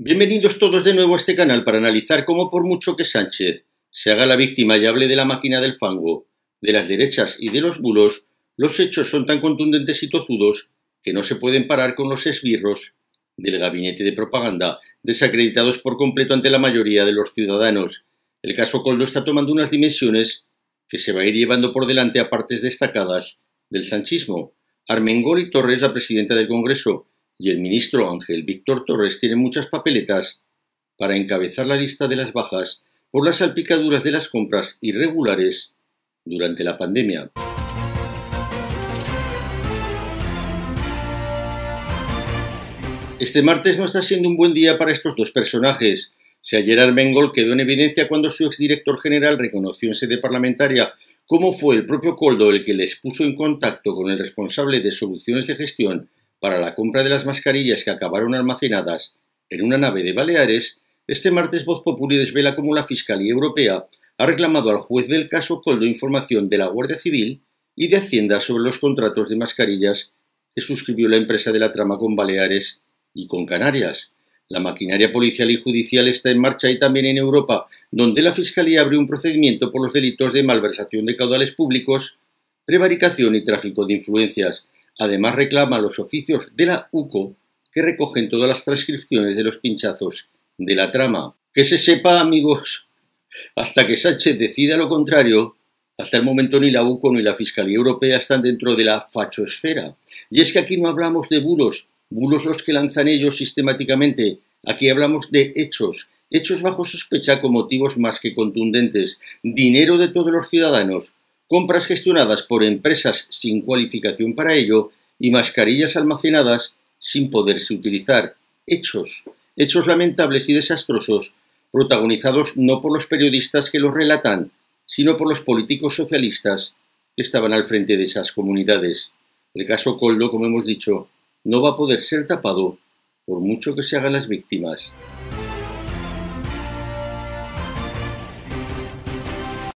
Bienvenidos todos de nuevo a este canal para analizar cómo por mucho que Sánchez se haga la víctima y hable de la máquina del fango, de las derechas y de los bulos, los hechos son tan contundentes y tozudos que no se pueden parar con los esbirros del gabinete de propaganda, desacreditados por completo ante la mayoría de los ciudadanos. El caso Coldo está tomando unas dimensiones que se va a ir llevando por delante a partes destacadas del sanchismo. Armengol y Torres, la presidenta del Congreso, y el ministro Ángel Víctor Torres tiene muchas papeletas para encabezar la lista de las bajas por las salpicaduras de las compras irregulares durante la pandemia. Este martes no está siendo un buen día para estos dos personajes. Si ayer Armengol quedó en evidencia cuando su exdirector general reconoció en sede parlamentaria cómo fue el propio Coldo el que les puso en contacto con el responsable de soluciones de gestión para la compra de las mascarillas que acabaron almacenadas en una nave de Baleares, este martes Voz Populi desvela cómo la Fiscalía Europea ha reclamado al juez del caso coldo información de la Guardia Civil y de Hacienda sobre los contratos de mascarillas que suscribió la empresa de la trama con Baleares y con Canarias. La maquinaria policial y judicial está en marcha y también en Europa, donde la Fiscalía abrió un procedimiento por los delitos de malversación de caudales públicos, prevaricación y tráfico de influencias. Además reclama los oficios de la UCO que recogen todas las transcripciones de los pinchazos de la trama. Que se sepa, amigos, hasta que Sánchez decida lo contrario, hasta el momento ni la UCO ni la Fiscalía Europea están dentro de la fachosfera. Y es que aquí no hablamos de bulos, bulos los que lanzan ellos sistemáticamente. Aquí hablamos de hechos, hechos bajo sospecha con motivos más que contundentes. Dinero de todos los ciudadanos, compras gestionadas por empresas sin cualificación para ello y mascarillas almacenadas sin poderse utilizar. Hechos, hechos lamentables y desastrosos, protagonizados no por los periodistas que los relatan, sino por los políticos socialistas que estaban al frente de esas comunidades. El caso Coldo, como hemos dicho, no va a poder ser tapado por mucho que se hagan las víctimas.